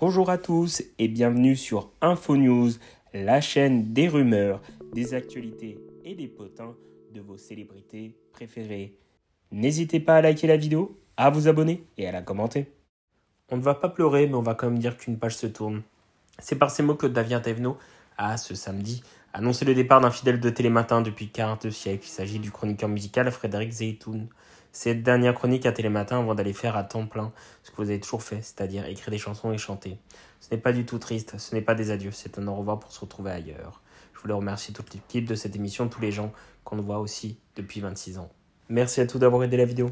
Bonjour à tous et bienvenue sur InfoNews, la chaîne des rumeurs, des actualités et des potins de vos célébrités préférées. N'hésitez pas à liker la vidéo, à vous abonner et à la commenter. On ne va pas pleurer, mais on va quand même dire qu'une page se tourne. C'est par ces mots que Davien Thévenot à ce samedi. Annoncé le départ d'un fidèle de Télématin depuis 42 siècles, il s'agit du chroniqueur musical Frédéric Zeytoun. Cette dernière chronique à Télématin avant d'aller faire à temps plein ce que vous avez toujours fait, c'est-à-dire écrire des chansons et chanter. Ce n'est pas du tout triste, ce n'est pas des adieux, c'est un au revoir pour se retrouver ailleurs. Je voulais remercier toute l'équipe de cette émission, tous les gens qu'on voit aussi depuis 26 ans. Merci à tous d'avoir aidé la vidéo.